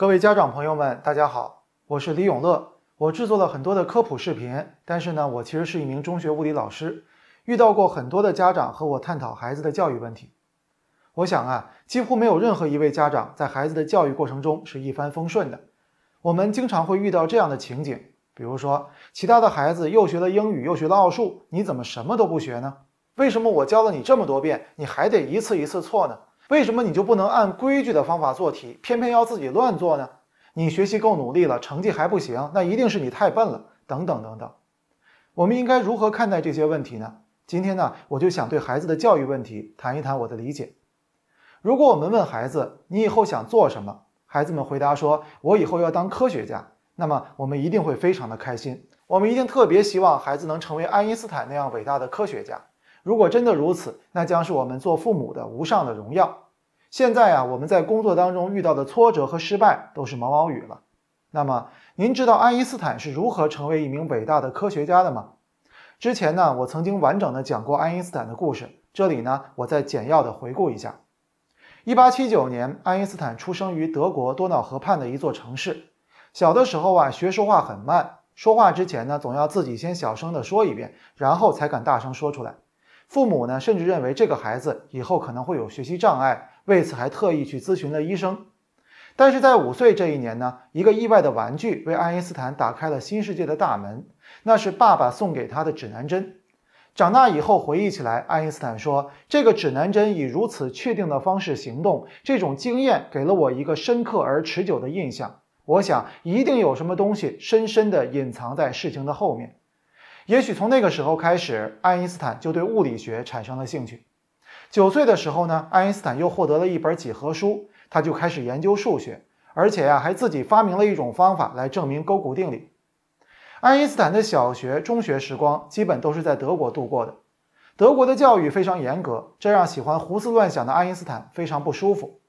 各位家长朋友们，大家好，我是李永乐。我制作了很多的科普视频，但是呢，我其实是一名中学物理老师，遇到过很多的家长和我探讨孩子的教育问题。我想啊，几乎没有任何一位家长在孩子的教育过程中是一帆风顺的。我们经常会遇到这样的情景，比如说，其他的孩子又学了英语，又学了奥数，你怎么什么都不学呢？为什么我教了你这么多遍，你还得一次一次错呢？为什么你就不能按规矩的方法做题，偏偏要自己乱做呢？你学习够努力了，成绩还不行，那一定是你太笨了。等等等等，我们应该如何看待这些问题呢？今天呢，我就想对孩子的教育问题谈一谈我的理解。如果我们问孩子你以后想做什么，孩子们回答说我以后要当科学家，那么我们一定会非常的开心，我们一定特别希望孩子能成为爱因斯坦那样伟大的科学家。如果真的如此，那将是我们做父母的无上的荣耀。现在啊，我们在工作当中遇到的挫折和失败都是毛毛雨了。那么，您知道爱因斯坦是如何成为一名伟大的科学家的吗？之前呢，我曾经完整的讲过爱因斯坦的故事，这里呢，我再简要的回顾一下。一八七九年，爱因斯坦出生于德国多瑙河畔的一座城市。小的时候啊，学说话很慢，说话之前呢，总要自己先小声的说一遍，然后才敢大声说出来。父母呢，甚至认为这个孩子以后可能会有学习障碍，为此还特意去咨询了医生。但是在五岁这一年呢，一个意外的玩具为爱因斯坦打开了新世界的大门，那是爸爸送给他的指南针。长大以后回忆起来，爱因斯坦说：“这个指南针以如此确定的方式行动，这种经验给了我一个深刻而持久的印象。我想，一定有什么东西深深地隐藏在事情的后面。”也许从那个时候开始，爱因斯坦就对物理学产生了兴趣。九岁的时候呢，爱因斯坦又获得了一本几何书，他就开始研究数学，而且呀，还自己发明了一种方法来证明勾股定理。爱因斯坦的小学、中学时光基本都是在德国度过的。德国的教育非常严格，这让喜欢胡思乱想的爱因斯坦非常不舒服。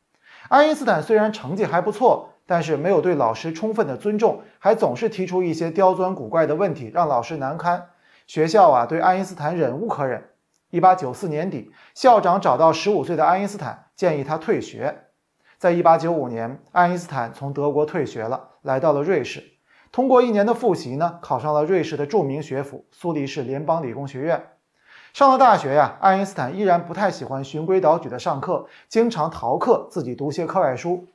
爱因斯坦虽然成绩还不错，但是没有对老师充分的尊重，还总是提出一些刁钻古怪的问题，让老师难堪。学校啊，对爱因斯坦忍无可忍。一八九四年底，校长找到十五岁的爱因斯坦，建议他退学。在一八九五年，爱因斯坦从德国退学了，来到了瑞士。通过一年的复习呢，考上了瑞士的著名学府苏黎世联邦理工学院。上了大学呀，爱因斯坦依然不太喜欢循规蹈矩的上课，经常逃课，自己读些课外书。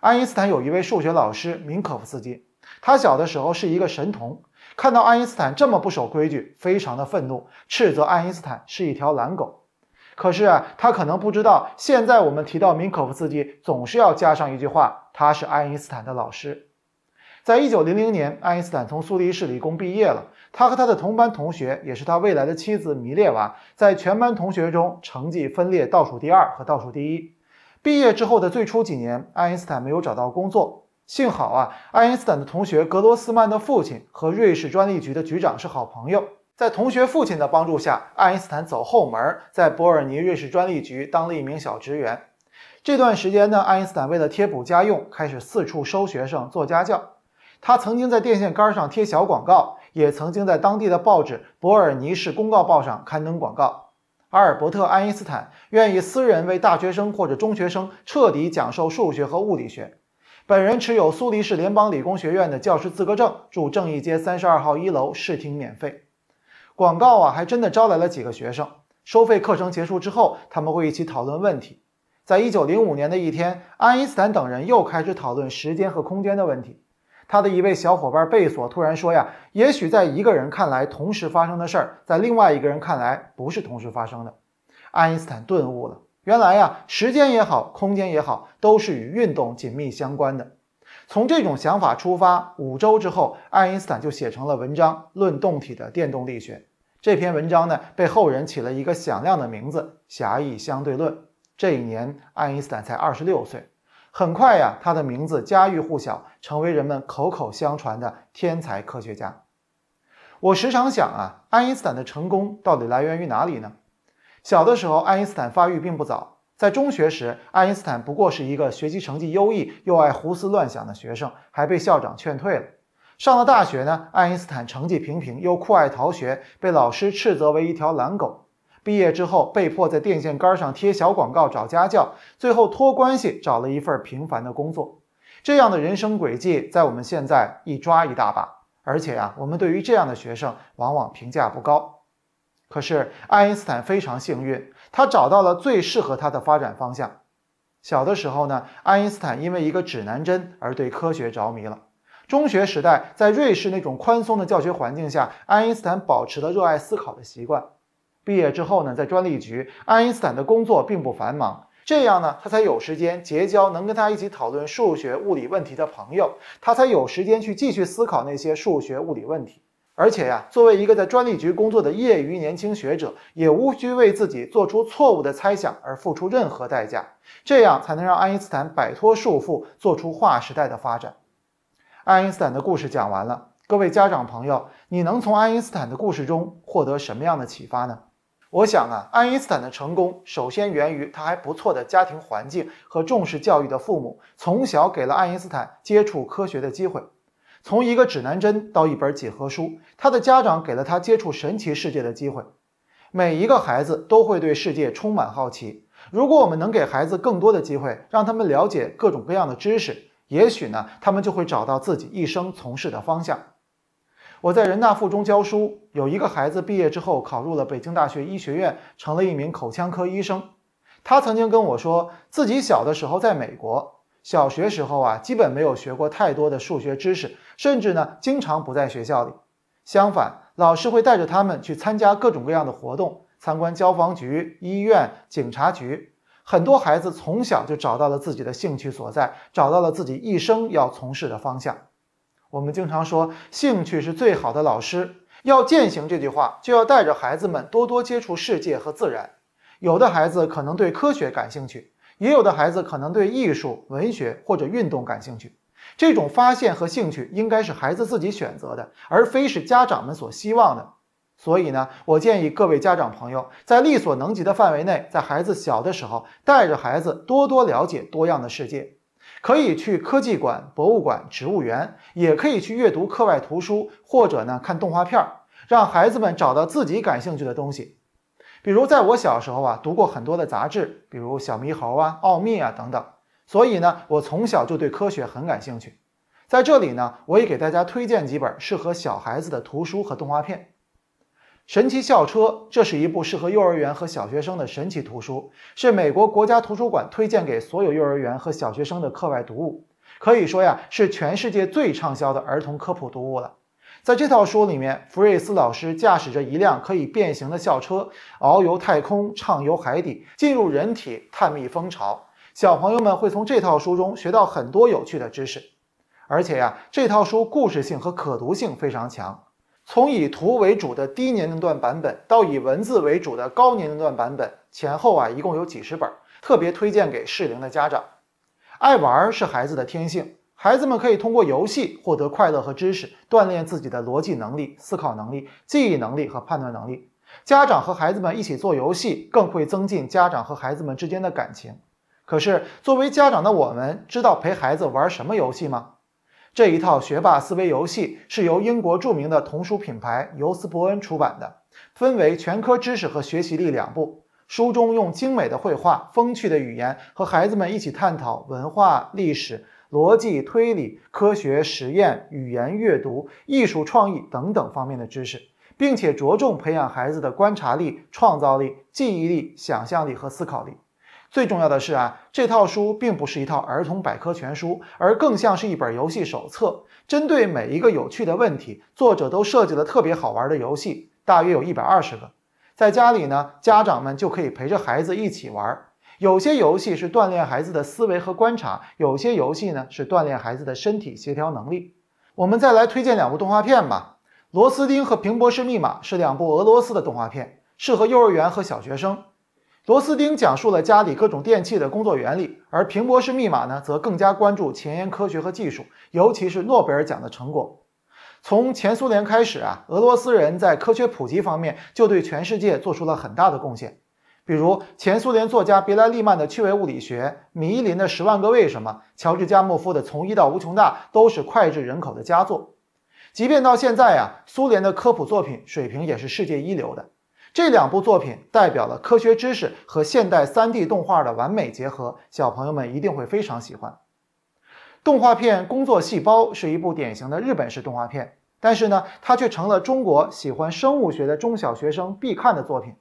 爱因斯坦有一位数学老师明可夫斯基，他小的时候是一个神童。看到爱因斯坦这么不守规矩，非常的愤怒，斥责爱因斯坦是一条懒狗。可是啊，他可能不知道，现在我们提到明可夫斯基，总是要加上一句话，他是爱因斯坦的老师。在一九零零年，爱因斯坦从苏黎世理工毕业了。他和他的同班同学，也是他未来的妻子米列娃，在全班同学中成绩分列倒数第二和倒数第一。毕业之后的最初几年，爱因斯坦没有找到工作。幸好啊，爱因斯坦的同学格罗斯曼的父亲和瑞士专利局的局长是好朋友，在同学父亲的帮助下，爱因斯坦走后门，在伯尔尼瑞士专利局当了一名小职员。这段时间呢，爱因斯坦为了贴补家用，开始四处收学生做家教。他曾经在电线杆上贴小广告，也曾经在当地的报纸《伯尔尼市公告报》上刊登广告。阿尔伯特·爱因斯坦愿意私人为大学生或者中学生彻底讲授数学和物理学。本人持有苏黎世联邦理工学院的教师资格证，住正义街三十二号一楼，试听免费。广告啊，还真的招来了几个学生。收费课程结束之后，他们会一起讨论问题。在一九零五年的一天，爱因斯坦等人又开始讨论时间和空间的问题。他的一位小伙伴贝索突然说：“呀，也许在一个人看来同时发生的事儿，在另外一个人看来不是同时发生的。”爱因斯坦顿悟了。原来呀，时间也好，空间也好，都是与运动紧密相关的。从这种想法出发，五周之后，爱因斯坦就写成了文章《论动体的电动力学》。这篇文章呢，被后人起了一个响亮的名字——狭义相对论。这一年，爱因斯坦才二十六岁。很快呀，他的名字家喻户晓，成为人们口口相传的天才科学家。我时常想啊，爱因斯坦的成功到底来源于哪里呢？小的时候，爱因斯坦发育并不早。在中学时，爱因斯坦不过是一个学习成绩优异又爱胡思乱想的学生，还被校长劝退了。上了大学呢，爱因斯坦成绩平平，又酷爱逃学，被老师斥责为一条懒狗。毕业之后，被迫在电线杆上贴小广告找家教，最后托关系找了一份平凡的工作。这样的人生轨迹，在我们现在一抓一大把。而且啊，我们对于这样的学生，往往评价不高。可是爱因斯坦非常幸运，他找到了最适合他的发展方向。小的时候呢，爱因斯坦因为一个指南针而对科学着迷了。中学时代，在瑞士那种宽松的教学环境下，爱因斯坦保持了热爱思考的习惯。毕业之后呢，在专利局，爱因斯坦的工作并不繁忙，这样呢，他才有时间结交能跟他一起讨论数学物理问题的朋友，他才有时间去继续思考那些数学物理问题。而且呀，作为一个在专利局工作的业余年轻学者，也无需为自己做出错误的猜想而付出任何代价，这样才能让爱因斯坦摆脱束缚，做出划时代的发展。爱因斯坦的故事讲完了，各位家长朋友，你能从爱因斯坦的故事中获得什么样的启发呢？我想啊，爱因斯坦的成功首先源于他还不错的家庭环境和重视教育的父母，从小给了爱因斯坦接触科学的机会。从一个指南针到一本几何书，他的家长给了他接触神奇世界的机会。每一个孩子都会对世界充满好奇。如果我们能给孩子更多的机会，让他们了解各种各样的知识，也许呢，他们就会找到自己一生从事的方向。我在人大附中教书，有一个孩子毕业之后考入了北京大学医学院，成了一名口腔科医生。他曾经跟我说，自己小的时候在美国。小学时候啊，基本没有学过太多的数学知识，甚至呢，经常不在学校里。相反，老师会带着他们去参加各种各样的活动，参观消防局、医院、警察局。很多孩子从小就找到了自己的兴趣所在，找到了自己一生要从事的方向。我们经常说，兴趣是最好的老师。要践行这句话，就要带着孩子们多多接触世界和自然。有的孩子可能对科学感兴趣。也有的孩子可能对艺术、文学或者运动感兴趣，这种发现和兴趣应该是孩子自己选择的，而非是家长们所希望的。所以呢，我建议各位家长朋友，在力所能及的范围内，在孩子小的时候，带着孩子多多了解多样的世界，可以去科技馆、博物馆、植物园，也可以去阅读课外图书或者呢看动画片，让孩子们找到自己感兴趣的东西。比如在我小时候啊，读过很多的杂志，比如《小猕猴》啊、《奥秘》啊等等，所以呢，我从小就对科学很感兴趣。在这里呢，我也给大家推荐几本适合小孩子的图书和动画片，《神奇校车》这是一部适合幼儿园和小学生的神奇图书，是美国国家图书馆推荐给所有幼儿园和小学生的课外读物，可以说呀，是全世界最畅销的儿童科普读物了。在这套书里面，福瑞斯老师驾驶着一辆可以变形的校车，遨游太空，畅游海底，进入人体探秘蜂巢。小朋友们会从这套书中学到很多有趣的知识，而且呀，这套书故事性和可读性非常强。从以图为主的低年龄段版本，到以文字为主的高年龄段版本，前后啊一共有几十本，特别推荐给适龄的家长。爱玩是孩子的天性。孩子们可以通过游戏获得快乐和知识，锻炼自己的逻辑能力、思考能力、记忆能力和判断能力。家长和孩子们一起做游戏，更会增进家长和孩子们之间的感情。可是，作为家长的我们，知道陪孩子玩什么游戏吗？这一套学霸思维游戏是由英国著名的童书品牌尤斯伯恩出版的，分为全科知识和学习力两部。书中用精美的绘画、风趣的语言，和孩子们一起探讨文化、历史。逻辑推理、科学实验、语言阅读、艺术创意等等方面的知识，并且着重培养孩子的观察力、创造力、记忆力、想象力和思考力。最重要的是啊，这套书并不是一套儿童百科全书，而更像是一本游戏手册。针对每一个有趣的问题，作者都设计了特别好玩的游戏，大约有一百二十个。在家里呢，家长们就可以陪着孩子一起玩有些游戏是锻炼孩子的思维和观察，有些游戏呢是锻炼孩子的身体协调能力。我们再来推荐两部动画片吧，《螺丝钉和平博士密码》是两部俄罗斯的动画片，适合幼儿园和小学生。螺丝钉讲述了家里各种电器的工作原理，而平博士密码呢，则更加关注前沿科学和技术，尤其是诺贝尔奖的成果。从前苏联开始啊，俄罗斯人在科学普及方面就对全世界做出了很大的贡献。比如前苏联作家别莱利曼的《趣味物理学》，米伊林的《十万个为什么》，乔治·加莫夫的《从一到无穷大》，都是脍炙人口的佳作。即便到现在啊，苏联的科普作品水平也是世界一流的。这两部作品代表了科学知识和现代 3D 动画的完美结合，小朋友们一定会非常喜欢。动画片《工作细胞》是一部典型的日本式动画片，但是呢，它却成了中国喜欢生物学的中小学生必看的作品。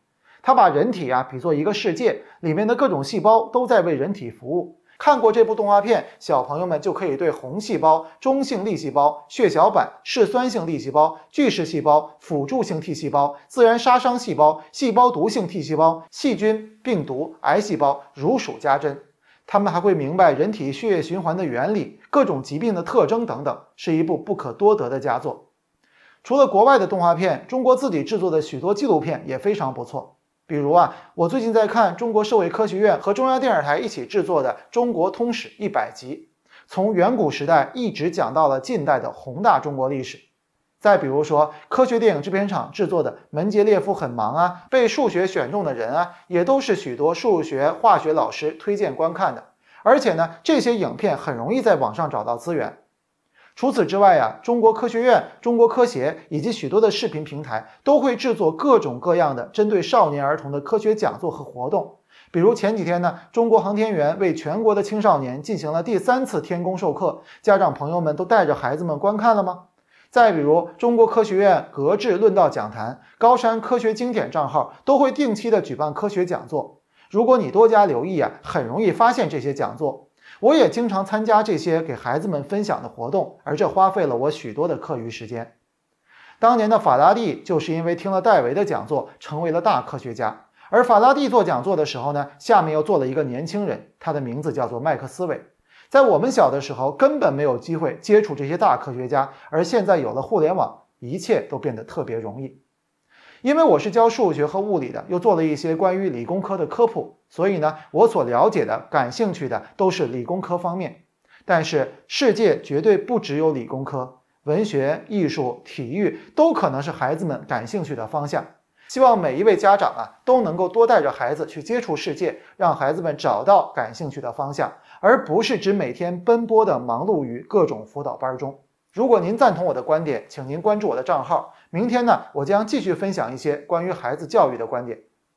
他把人体啊比作一个世界，里面的各种细胞都在为人体服务。看过这部动画片，小朋友们就可以对红细胞、中性粒细胞、血小板、嗜酸性粒细胞、巨噬细胞、辅助性 T 细胞、自然杀伤细胞、细胞毒性 T 细胞、细菌、病毒、癌细胞如数家珍。他们还会明白人体血液循环的原理、各种疾病的特征等等，是一部不可多得的佳作。除了国外的动画片，中国自己制作的许多纪录片也非常不错。比如啊，我最近在看中国社会科学院和中央电视台一起制作的《中国通史》一百集，从远古时代一直讲到了近代的宏大中国历史。再比如说，科学电影制片厂制作的《门捷列夫很忙》啊，《被数学选中的人》啊，也都是许多数学、化学老师推荐观看的。而且呢，这些影片很容易在网上找到资源。除此之外呀，中国科学院、中国科协以及许多的视频平台都会制作各种各样的针对少年儿童的科学讲座和活动。比如前几天呢，中国航天员为全国的青少年进行了第三次天宫授课，家长朋友们都带着孩子们观看了吗？再比如，中国科学院格致论道讲坛、高山科学经典账号都会定期的举办科学讲座。如果你多加留意啊，很容易发现这些讲座。我也经常参加这些给孩子们分享的活动，而这花费了我许多的课余时间。当年的法拉第就是因为听了戴维的讲座，成为了大科学家。而法拉第做讲座的时候呢，下面又坐了一个年轻人，他的名字叫做麦克斯韦。在我们小的时候根本没有机会接触这些大科学家，而现在有了互联网，一切都变得特别容易。因为我是教数学和物理的，又做了一些关于理工科的科普，所以呢，我所了解的、感兴趣的都是理工科方面。但是世界绝对不只有理工科，文学、艺术、体育都可能是孩子们感兴趣的方向。希望每一位家长啊，都能够多带着孩子去接触世界，让孩子们找到感兴趣的方向，而不是只每天奔波的忙碌于各种辅导班中。如果您赞同我的观点，请您关注我的账号。明天呢，我将继续分享一些关于孩子教育的观点。